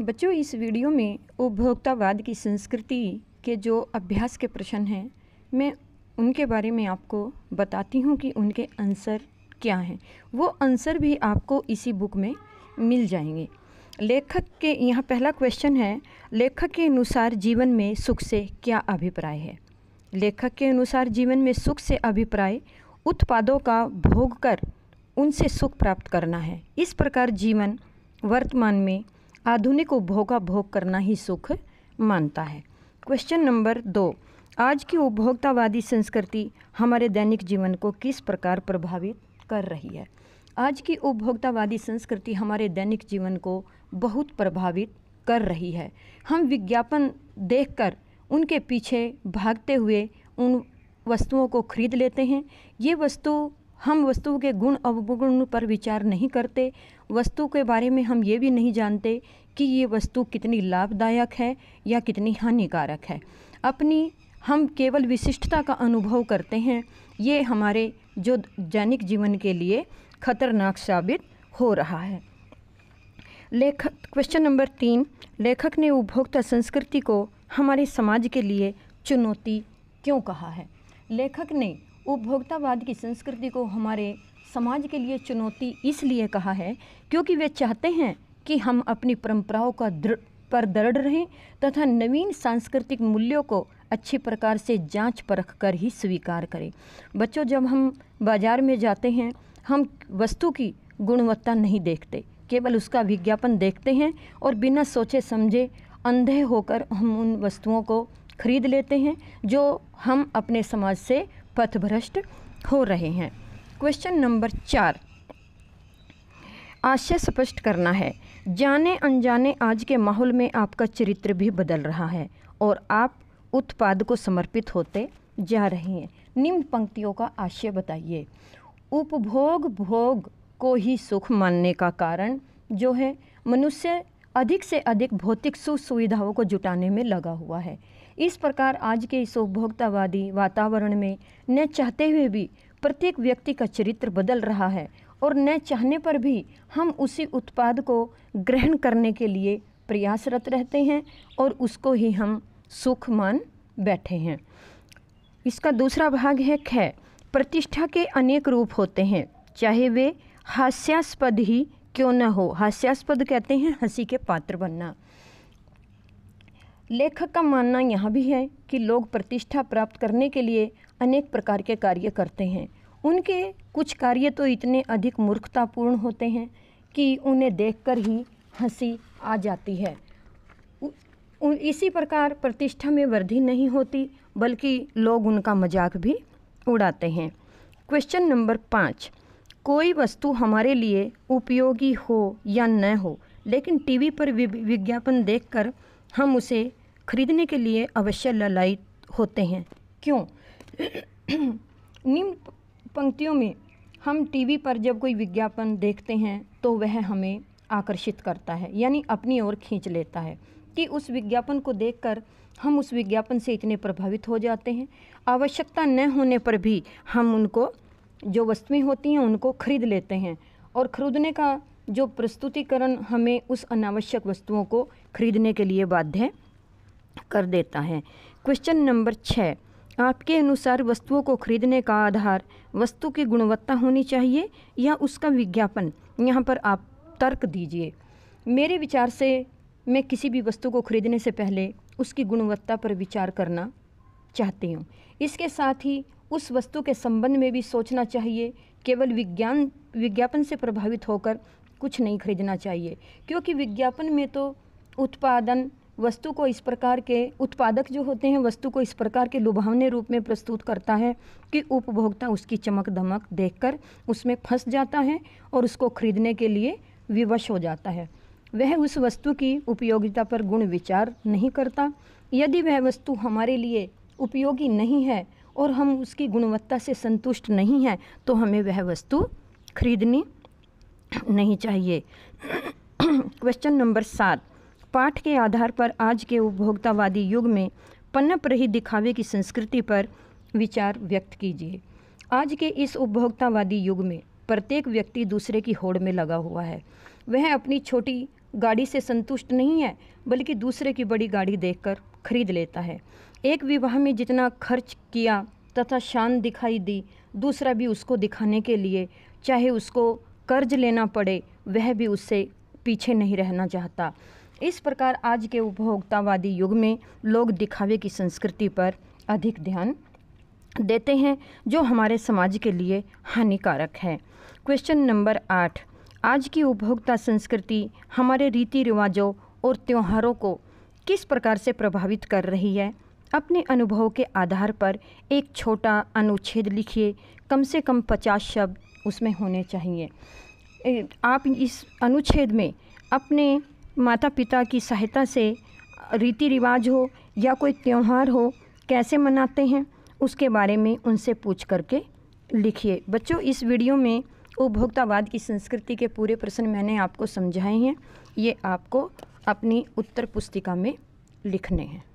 बच्चों इस वीडियो में उपभोक्तावाद की संस्कृति के जो अभ्यास के प्रश्न हैं मैं उनके बारे में आपको बताती हूँ कि उनके आंसर क्या हैं वो आंसर भी आपको इसी बुक में मिल जाएंगे लेखक के यहाँ पहला क्वेश्चन है लेखक के अनुसार जीवन में सुख से क्या अभिप्राय है लेखक के अनुसार जीवन में सुख से अभिप्राय उत्पादों का भोग कर उनसे सुख प्राप्त करना है इस प्रकार जीवन वर्तमान में आधुनिक उपभोग का भोग करना ही सुख मानता है क्वेश्चन नंबर दो आज की उपभोक्तावादी संस्कृति हमारे दैनिक जीवन को किस प्रकार प्रभावित कर रही है आज की उपभोक्तावादी संस्कृति हमारे दैनिक जीवन को बहुत प्रभावित कर रही है हम विज्ञापन देखकर उनके पीछे भागते हुए उन वस्तुओं को खरीद लेते हैं ये वस्तु हम वस्तु के गुण अवगुण पर विचार नहीं करते वस्तु के बारे में हम ये भी नहीं जानते कि ये वस्तु कितनी लाभदायक है या कितनी हानिकारक है अपनी हम केवल विशिष्टता का अनुभव करते हैं ये हमारे जो दैनिक जीवन के लिए खतरनाक साबित हो रहा है लेखक क्वेश्चन नंबर तीन लेखक ने उपभोक्ता संस्कृति को हमारे समाज के लिए चुनौती क्यों कहा है लेखक ने उपभोक्तावाद की संस्कृति को हमारे समाज के लिए चुनौती इसलिए कहा है क्योंकि वे चाहते हैं कि हम अपनी परंपराओं का दृढ़ पर दृढ़ रहें तथा नवीन सांस्कृतिक मूल्यों को अच्छे प्रकार से जांच परख कर ही स्वीकार करें बच्चों जब हम बाज़ार में जाते हैं हम वस्तु की गुणवत्ता नहीं देखते केवल उसका विज्ञापन देखते हैं और बिना सोचे समझे अंधे होकर हम उन वस्तुओं को खरीद लेते हैं जो हम अपने समाज से पथभ्रष्ट हो रहे हैं क्वेश्चन नंबर चार आशय स्पष्ट करना है जाने अनजाने आज के माहौल में आपका चरित्र भी बदल रहा है और आप उत्पाद को समर्पित होते जा रहे हैं निम्न पंक्तियों का आशय बताइए उपभोग भोग को ही सुख मानने का कारण जो है मनुष्य अधिक से अधिक भौतिक सुख सुविधाओं को जुटाने में लगा हुआ है इस प्रकार आज के इस उपभोक्तावादी वातावरण में न चाहते हुए भी प्रत्येक व्यक्ति का चरित्र बदल रहा है और न चाहने पर भी हम उसी उत्पाद को ग्रहण करने के लिए प्रयासरत रहते हैं और उसको ही हम सुख मान बैठे हैं इसका दूसरा भाग है ख प्रतिष्ठा के अनेक रूप होते हैं चाहे वे हास्यास्पद ही क्यों न हो हास्यास्पद कहते हैं हंसी के पात्र बनना लेखक का मानना यह भी है कि लोग प्रतिष्ठा प्राप्त करने के लिए अनेक प्रकार के कार्य करते हैं उनके कुछ कार्य तो इतने अधिक मूर्खतापूर्ण होते हैं कि उन्हें देखकर ही हंसी आ जाती है इसी प्रकार प्रतिष्ठा में वृद्धि नहीं होती बल्कि लोग उनका मजाक भी उड़ाते हैं क्वेश्चन नंबर पाँच कोई वस्तु हमारे लिए उपयोगी हो या न हो लेकिन टीवी पर विज्ञापन देखकर हम उसे खरीदने के लिए अवश्य ललायित होते हैं क्यों निम्न पंक्तियों में हम टीवी पर जब कोई विज्ञापन देखते हैं तो वह हमें आकर्षित करता है यानी अपनी ओर खींच लेता है कि उस विज्ञापन को देखकर हम उस विज्ञापन से इतने प्रभावित हो जाते हैं आवश्यकता न होने पर भी हम उनको जो वस्तुएं होती हैं उनको खरीद लेते हैं और ख़रीदने का जो प्रस्तुतिकरण हमें उस अनावश्यक वस्तुओं को खरीदने के लिए बाध्य कर देता है क्वेश्चन नंबर छः आपके अनुसार वस्तुओं को खरीदने का आधार वस्तु की गुणवत्ता होनी चाहिए या उसका विज्ञापन यहाँ पर आप तर्क दीजिए मेरे विचार से मैं किसी भी वस्तु को खरीदने से पहले उसकी गुणवत्ता पर विचार करना चाहती हूँ इसके साथ ही उस वस्तु के संबंध में भी सोचना चाहिए केवल विज्ञान विज्ञापन से प्रभावित होकर कुछ नहीं खरीदना चाहिए क्योंकि विज्ञापन में तो उत्पादन वस्तु को इस प्रकार के उत्पादक जो होते हैं वस्तु को इस प्रकार के लुभावने रूप में प्रस्तुत करता है कि उपभोक्ता उसकी चमक दमक देखकर उसमें फंस जाता है और उसको खरीदने के लिए विवश हो जाता है वह उस वस्तु की उपयोगिता पर गुण विचार नहीं करता यदि वह वस्तु हमारे लिए उपयोगी नहीं है और हम उसकी गुणवत्ता से संतुष्ट नहीं हैं तो हमें वह वस्तु खरीदनी नहीं चाहिए क्वेश्चन नंबर सात पाठ के आधार पर आज के उपभोक्तावादी युग में पन्नप रही दिखावे की संस्कृति पर विचार व्यक्त कीजिए आज के इस उपभोक्तावादी युग में प्रत्येक व्यक्ति दूसरे की होड़ में लगा हुआ है वह अपनी छोटी गाड़ी से संतुष्ट नहीं है बल्कि दूसरे की बड़ी गाड़ी देखकर खरीद लेता है एक विवाह में जितना खर्च किया तथा शान दिखाई दी दूसरा भी उसको दिखाने के लिए चाहे उसको कर्ज लेना पड़े वह भी उससे पीछे नहीं रहना चाहता इस प्रकार आज के उपभोक्तावादी युग में लोग दिखावे की संस्कृति पर अधिक ध्यान देते हैं जो हमारे समाज के लिए हानिकारक है क्वेश्चन नंबर आठ आज की उपभोक्ता संस्कृति हमारे रीति रिवाजों और त्योहारों को किस प्रकार से प्रभावित कर रही है अपने अनुभव के आधार पर एक छोटा अनुच्छेद लिखिए कम से कम पचास शब्द उसमें होने चाहिए आप इस अनुच्छेद में अपने माता पिता की सहायता से रीति रिवाज हो या कोई त्यौहार हो कैसे मनाते हैं उसके बारे में उनसे पूछ करके लिखिए बच्चों इस वीडियो में उपभोक्तावाद की संस्कृति के पूरे प्रश्न मैंने आपको समझाए हैं ये आपको अपनी उत्तर पुस्तिका में लिखने हैं